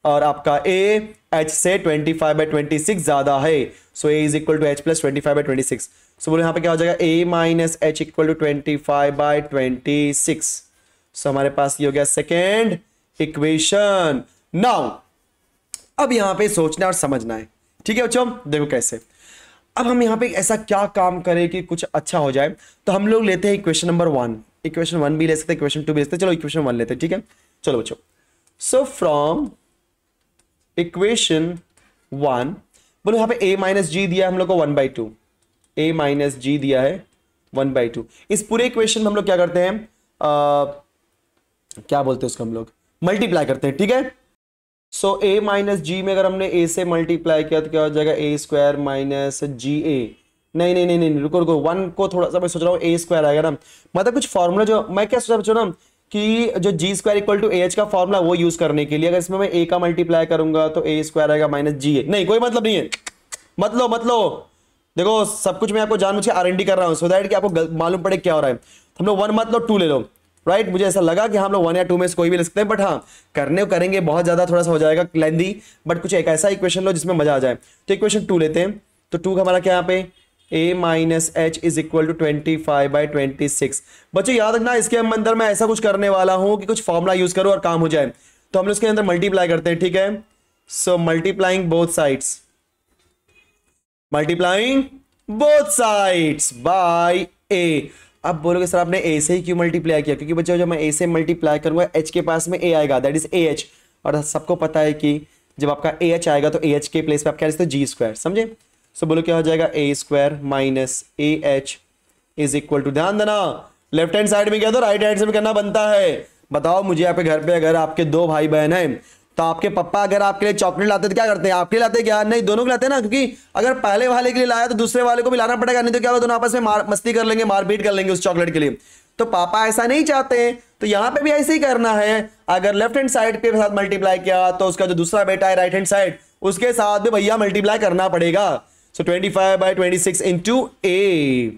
और आपका ए एच से twenty five by twenty six ज्यादा है so A is equal to H plus twenty five by twenty six so बोलो यहाँ पे क्या हो जाएगा A minus H equal to twenty five by twenty six so हमारे पास ये हो गया सेकेंड इक्वेशन नाउ अब यहाँ पे सोचना और समझना है ठीक है बच्चों देखो कैसे अब हम यहाँ पे ऐसा क्या काम करें कि कुछ अच्छा हो जाए तो हम लोग लेते हैं equation number one equation one भी ले सकते हैं इक्वेशन टू भी ले सकते हैं चलो इक्वेशन वन लेते हैं ठीक है चलो बच्चों सो फ्रॉम इक्वेशन वन बोलो यहाँ पे ए माइनस जी दिया हम लोग को one by two A minus G दिया है वन बाई टू इस पूरे इक्वेशन में हम लोग क्या करते हैं uh, क्या बोलते हैं उसको हम लोग मल्टीप्लाई करते हैं ठीक है सो ए माइनस जी में अगर हमने ए से मल्टीप्लाई किया तो क्या हो जाएगा ए स्क्वायर माइनस जी ए नहीं नहीं नहीं नहीं रुको रुको वन को थोड़ा सा मैं सोच रहा हूँ ए स्क्वायर आएगा ना मतलब कुछ फॉर्मूला जो मैं क्या सोचा बच्चों ना कि जो G square equal to A H का फॉर्मूला वो यूज करने के लिए अगर इसमें मैं ए का मल्टीप्लाई करूंगा तो ए स्क्वायर आएगा माइनस जी ए नहीं कोई मतलब नहीं है मतलब मतलब देखो सब कुछ मैं आपको जान मुझे आर कर रहा हूं सो दैट कि आपको मालूम पड़े क्या हो रहा है हम लोग वन मतलब टू ले लो राइट right? मुझे ऐसा लगा कि हाँ, हम लोग वन या टू में कोई भी ले सकते हैं बट हाँ करने करेंगे बहुत ज़्यादा थोड़ा सा हो जाएगा लेंदी बट कुछ एक ऐसा इक्वेशन लो जिसमें मजा आ जाए तो इक्वेशन टू लेते हैं तो टू का हमारा क्या यहाँ पे A minus H is equal to twenty five by twenty six बच्चों याद रखना इसके अंदर मैं ऐसा कुछ करने वाला हूं कि कुछ फॉर्मुला यूज करूं और काम हो जाए तो हम लोग इसके अंदर मल्टीप्लाई करते हैं ठीक है so multiplying both sides multiplying both sides by A अब बोलोगे सर आपने ए से ही क्यों मल्टीप्लाई किया क्योंकि बच्चों जब मैं ए से मल्टीप्लाई करूंगा एच के पास में ए आएगा दैट इज ए एच और सबको पता है कि जब आपका ए एच आएगा तो ए एच के प्लेस पे आप थे जी स्क्वायर समझे सो बोलो क्या हो जाएगा A square minus A H is equal to ध्यान देना लेफ्ट हैंड साइड में क्या तो राइट हैंड से भी करना बनता है बताओ मुझे आपके घर पे अगर आपके दो भाई बहन हैं तो आपके पप्पा अगर आपके लिए चॉकलेट लाते तो क्या करते हैं आपके लिए लाते क्या नहीं दोनों के लाते हैं ना क्योंकि अगर पहले वाले के लिए लाया तो दूसरे वाले को भी लाना पड़ेगा नहीं तो क्या होगा दोनों आपस में मार मस्ती कर लेंगे मारपीट कर लेंगे उस चॉकलेट के लिए तो पापा ऐसा नहीं चाहते हैं तो यहाँ पे भी ऐसे ही करना है अगर लेफ्ट हैंड साइड के साथ मल्टीप्लाई किया तो उसका जो दूसरा बेटा है राइट हैंड साइड उसके साथ भी भैया मल्टीप्लाई करना पड़ेगा So 25 by 26 into A.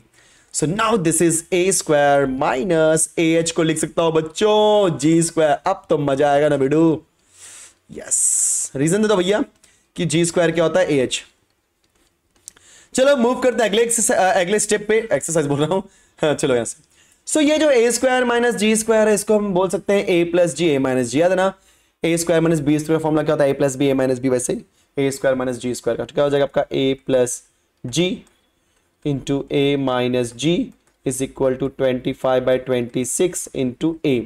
So now this is A square minus AH को लिख सकता हूँ बच्चों G square अब तो मजा आएगा ना बिडू Yes. Reason दे दो भैया कि G square क्या होता है AH चलो मूव करते हैं अगले अगले स्टेप पे एक्सरसाइज बोल रहा हूँ हाँ, चलो यहाँ से सो so, ये जो A square minus G square है इसको हम बोल सकते हैं ए प्लस जी ए माइनस जी याद है ना A square minus B square formula क्या होता है A plus B A minus B वैसे ही A square minus G square का तो क्या हो जाएगा आपका A plus G into A minus G is equal to twenty five by twenty six into A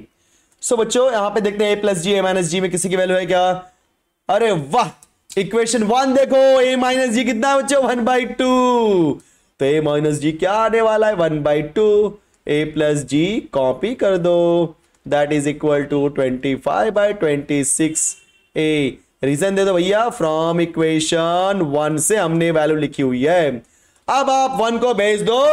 so बच्चों यहां पे देखते हैं ए प्लस जी ए माइनस जी में किसी की वैल्यू है क्या अरे वाह इक्वेशन वन देखो ए माइनस जी कितना है बच्चों वन बाई टू तो ए माइनस जी क्या आने वाला है one by two A plus G copy कर दो that is equal to twenty five by twenty six A reason दे दो भैया फ्रॉम इक्वेशन वन से हमने वैल्यू लिखी हुई है अब आप वन को भेज दो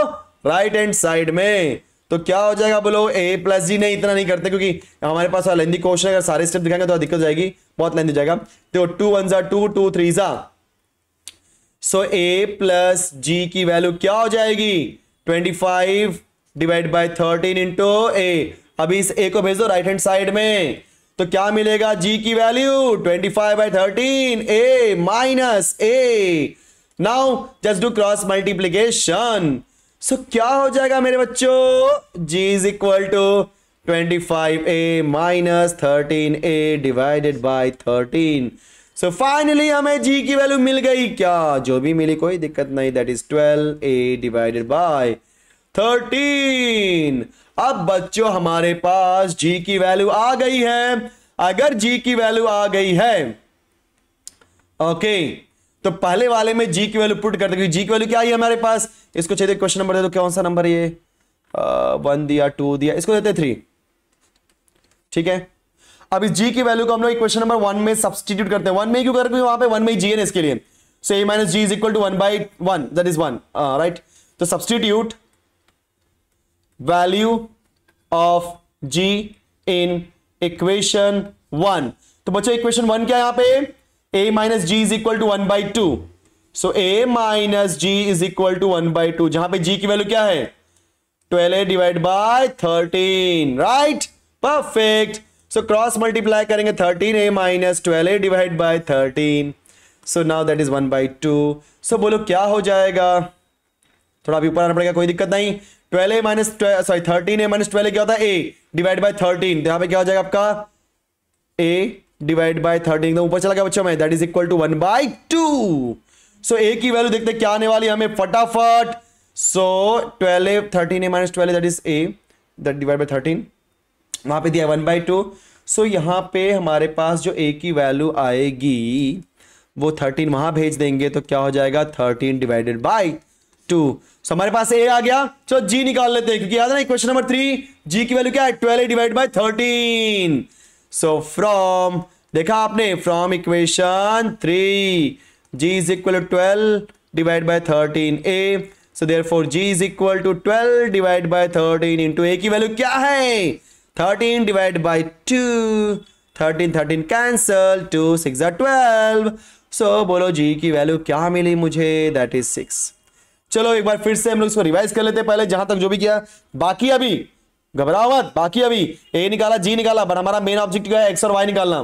राइट हैंड साइड में तो क्या हो जाएगा बोलो ए प्लस जी नहीं इतना नहीं करते क्योंकि हमारे पास लेंदी क्वेश्चन अगर सारे स्टेप दिखाएंगे तो दिक्कत जाएगी बहुत लेंदी हो जाएगा तो टू वन जा टू टू थ्री जा सो ए प्लस जी की वैल्यू क्या हो जाएगी twenty five divide by thirteen into A अभी इस ए को भेज दो राइट हैंड साइड में तो क्या मिलेगा जी की value twenty five by thirteen A minus A now just do cross multiplication so क्या हो जाएगा मेरे बच्चों G is equal to twenty five A minus thirteen A divided by thirteen so finally हमें जी की value मिल गई क्या जो भी मिली कोई दिक्कत नहीं that is twelve A divided by thirteen अब बच्चों हमारे पास जी की वैल्यू आ गई है अगर जी की वैल्यू आ गई है ओके तो पहले वाले में जी की वैल्यू पुट कर दो जी की वैल्यू क्या आई हमारे पास इसको चाहिए क्वेश्चन नंबर दे दो कौन सा नंबर ये वन दिया टू दिया इसको देते थ्री ठीक है अब इस जी की वैल्यू को हम लोग क्वेश्चन नंबर वन में सब्सटीट्यूट करते हैं वन में क्यों करते हैं वहां पे वन में जी है इसके लिए so A minus G is equal to one by one that is one right तो substitute value of G in equation one तो बच्चों इक्वेशन वन क्या यहां पे A minus G is equal to one by two so A minus G is equal to one by two जहां पे G की value क्या है twelve A divide by thirteen right perfect so cross multiply करेंगे thirteen A minus twelve A divide by thirteen so now that is one by two so बोलो क्या हो जाएगा थोड़ा अभी ऊपर आना पड़ेगा कोई दिक्कत नहीं twelve A minus sorry thirteen A minus twelve क्या होता है ए डिवाइड बाई थर्टीन तो यहाँ पे क्या हो जाएगा आपका ए डिवाइड बाय थर्टीन ऊपर चला गया बच्चों में that is equal to one by two so ए की वैल्यू देखते क्या आने वाली हमें फटाफट so twelve A thirteen A minus twelve that is A that divide by thirteen वहां पे दिया वन बाई टू सो यहाँ पे हमारे पास जो ए की वैल्यू आएगी वो थर्टीन वहां भेज देंगे तो क्या हो जाएगा thirteen divided by two so हमारे पास ए आ गया चलो जी निकाल लेते हैं क्योंकि याद ना क्वेश्चन नंबर थ्री जी की वैल्यू क्या है twelve divide by thirteen so from देखा आपने from equation three G is equal to twelve divide by thirteen A so therefore G is equal to twelve divide by thirteen into A की value क्या है thirteen divide by two thirteen thirteen cancel two six twelve so बोलो G की value क्या मिली मुझे that is six चलो एक बार फिर से हम लोग इसको रिवाइज कर लेते पहले जहां तक जो भी किया बाकी अभी घबराओ मत बाकी अभी ए निकाला जी निकाला पर हमारा मेन ऑब्जेक्ट क्या है एक्स और वाई निकालना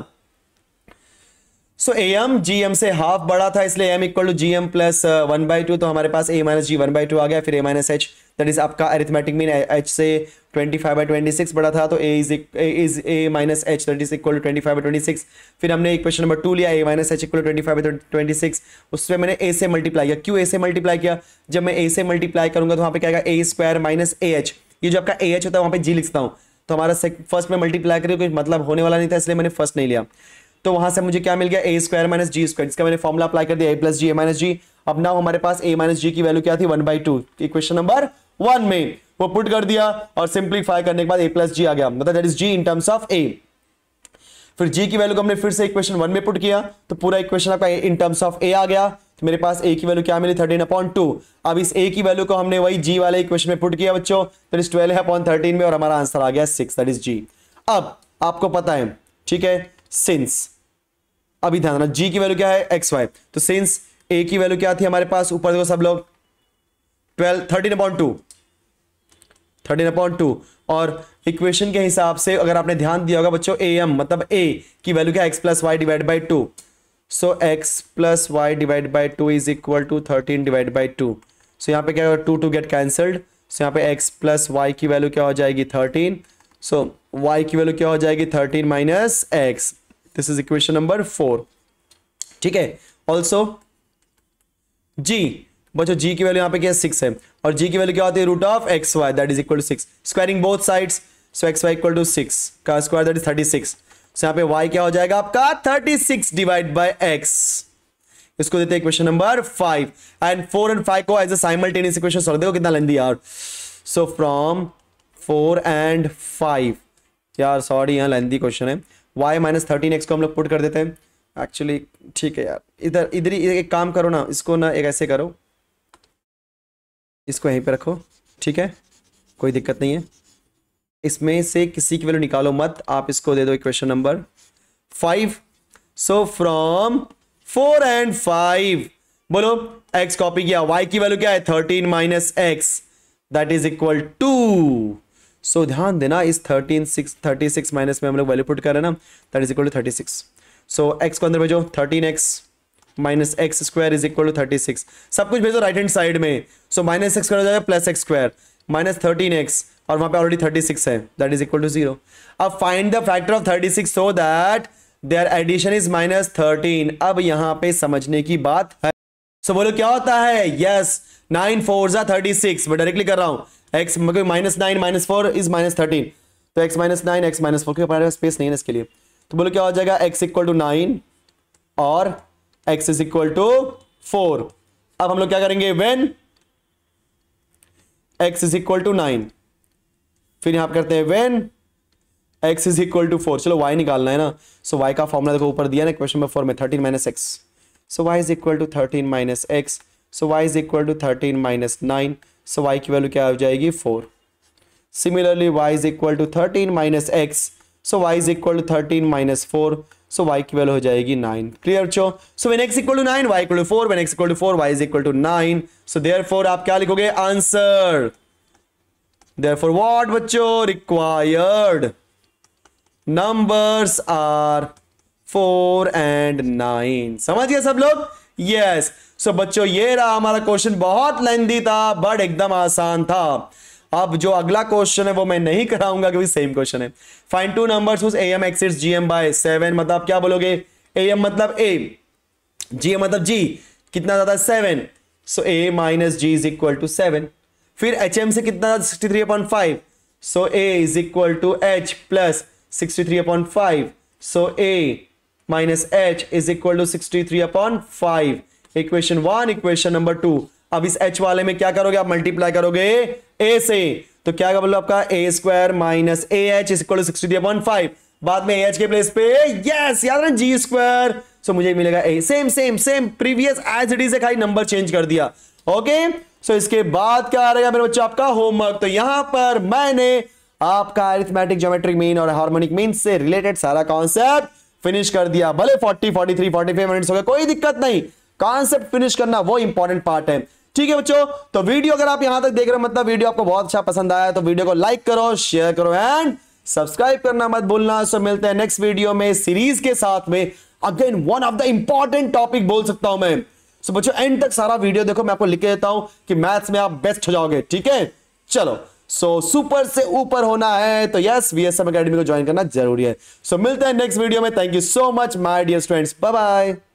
so A M G M से हाफ बड़ा था इसलिए M equal to G M plus one by two तो हमारे पास A minus G one by two आ गया फिर A minus H that is आपका अरिथमेटिक मीन एच से twenty five by twenty six बड़ा था तो A is is A minus H that is equal to twenty five by twenty six फिर हमने इक्वेशन नंबर टू लिया A minus H equal twenty five by twenty six उसमें मैंने ए से multiply किया क्यों ए से मल्टीप्लाई किया जब मैं ए से मल्टीप्लाई करूंगा तो वहाँ पे क्या A square minus A H ये जो आपका ए एच होता है वहाँ पे जी लिखता हूँ तो हमारा फर्स्ट में मल्टीप्लाई करिए कुछ मतलब होने वाला नहीं था इसलिए मैंने फर्स्ट नहीं लिया तो वहां से मुझे क्या मिल गया A square minus G square जिसका मैंने फॉर्मुला अप्लाई कर दिया ए प्लस जी ए माइनस जी अब ना हमारे पास ए माइनस जी की वैल्यू क्या थी one by two equation number one में वो पुट कर दिया और सिंप्लीफाई करने के बाद ए प्लस जी आ गया मतलब that is G in terms of A फिर जी की वैल्यू को हमने फिर से इक्वेशन वन में पुट किया तो पूरा इक्वेशन आपका इन टर्म्स ऑफ ए आ गया तो मेरे पास ए की वैल्यू क्या मिली थर्टीन अपॉइंट टू अब इस ए की वैल्यू को हमने वही जी वाले इक्वेशन में पुट किया बच्चों तो इस ट्वेल्व है अपॉइंट थर्टीन में और हमारा आंसर आ गया सिक्स दैट इज जी अब आपको पता है ठीक है सिंस अभी ध्यान रखना जी की वैल्यू क्या है एक्स वाई तो सिंस ए की वैल्यू क्या थी हमारे पास ऊपर देखो सब लोग twelve thirteen point two thirteen point two और इक्वेशन के हिसाब से अगर आपने ध्यान दिया होगा बच्चों ए एम मतलब ए की वैल्यू क्या x plus Y divide by two so x plus Y divide by two is equal to thirteen divide by two so यहाँ पे क्या होगा two two get cancelled so यहाँ पे एक्स प्लस वाई की वैल्यू क्या हो जाएगी थर्टीन सो so, y की वैल्यू क्या हो जाएगी thirteen minus x this is equation number four ठीक है ऑल्सो g बच्चों g की वैल्यू यहां पे क्या है सिक्स है और g की वैल्यू क्या होती है root of x y that is equal to six squaring both side so x y equal to six का square that is thirty six so यहां पे y क्या हो जाएगा आपका thirty six divide by x इसको देते हैं question number five and four and five को as a simultaneous equation solve देखो कितना लेंदी यार so from four and five यार सॉरी यहाँ लेंदी क्वेश्चन है वाई माइनस थर्टीन एक्स को हम लोग पुट कर देते हैं एक्चुअली ठीक है यार इधर इधर ही एक काम करो ना इसको ना एक ऐसे करो इसको यहीं पे रखो ठीक है कोई दिक्कत नहीं है इसमें से किसी की वैल्यू निकालो मत आप इसको दे दो equation number five so from four and five बोलो एक्स कॉपी किया वाई की वैल्यू क्या है thirteen minus x that is equal to so ध्यान देना इस thirteen six thirty six minus में हम लोग वैल्यू पुट कर रहे ना that is equal to thirty six so x को अंदर भेजो thirteen x minus x square is equal to thirty six सब कुछ भेजो राइट हैंड साइड में सो माइनस एक्स स्क्वायर हो जाएगा plus x square minus thirteen x और वहाँ पे ऑलरेडी थर्टी सिक्स है that is equal to zero अब find the factor of thirty six so that their addition is minus thirteen अब यहाँ पे समझने की बात है सो so, बोलो क्या होता है यस नाइन फोर जा थर्टी सिक्स मैं डायरेक्टली कर रहा हूँ x minus nine minus four is minus thirteen तो x minus nine x minus four क्योंकि स्पेस नहीं है इसके लिए तो बोलो क्या हो जाएगा एक्स इक्वल टू नाइन और x is equal to four अब हम लोग क्या करेंगे when x is equal to nine फिर यहां करते हैं when x is equal to four चलो वाई निकालना है ना सो so, वाई का फॉर्मुला देखो ऊपर दिया ना क्वेश्चन नंबर फोर में thirteen minus x so y is equal to thirteen minus x so y is equal to thirteen minus nine so y की वैल्यू क्या हो जाएगी four similarly y is equal to thirteen minus x so y is equal to thirteen minus four so y की value हो जाएगी nine clear चो so when x equal to nine y equal to four when x equal to four y is equal to nine so there therefore आप क्या लिखोगे answer therefore what बच्चो required numbers are four and nine समझ गया सब लोग yes yes. सो बच्चों ये रहा हमारा क्वेश्चन बहुत लेंदी था बट एकदम आसान था अब जो अगला क्वेश्चन है वो मैं नहीं कराऊंगा क्योंकि सेम क्वेश्चन है find two numbers A M exceeds G M by seven मतलब क्या बोलोगे ए एम मतलब ए जी एम मतलब जी कितना ज्यादा seven so A minus G is equal to seven फिर एच एम से कितना sixty three point five so A is equal to H plus sixty three point five so A minus H is equal to sixty three point five equation one equation number two अब इस H वाले में क्या करोगे आप multiply करोगे ए से तो क्या का मतलब आपका A square minus A H equal बाद में ए एच के प्लेस पे यस याद ना जी स्क्वायर सो मुझे मिलेगा A same same same previous as it is A खाई नंबर चेंज कर दिया ओके सो इसके बाद क्या आ रहेगा मेरे बच्चों आपका होमवर्क तो यहां पर मैंने आपका अरिथमेटिक ज्योमेट्रिक मीन और हार्मोनिक मीन से रिलेटेड सारा कॉन्सेप्ट फिनिश कर दिया भले 40, 43, 45 मिनट्स हो गए कोई दिक्कत नहीं कॉन्सेप्ट फिनिश करना वो इंपॉर्टेंट पार्ट है ठीक है बच्चों तो वीडियो अगर आप यहां तक देख रहे हो मतलब वीडियो आपको बहुत अच्छा पसंद आया तो वीडियो को लाइक करो शेयर करो एंड सब्सक्राइब करना मत भूलना सो मिलते हैं नेक्स्ट वीडियो में सीरीज के साथ में again one of the important topic बोल सकता हूं मैं सो बच्चों एंड तक सारा वीडियो देखो मैं आपको लिख देता हूं कि मैथ्स में आप बेस्ट हो जाओगे ठीक है चलो सो so, सुपर से ऊपर होना है तो यस एम अकेडमी को ज्वाइन करना जरूरी है सो so, मिलते हैं नेक्स्ट वीडियो में thank you so much my dear students bye bye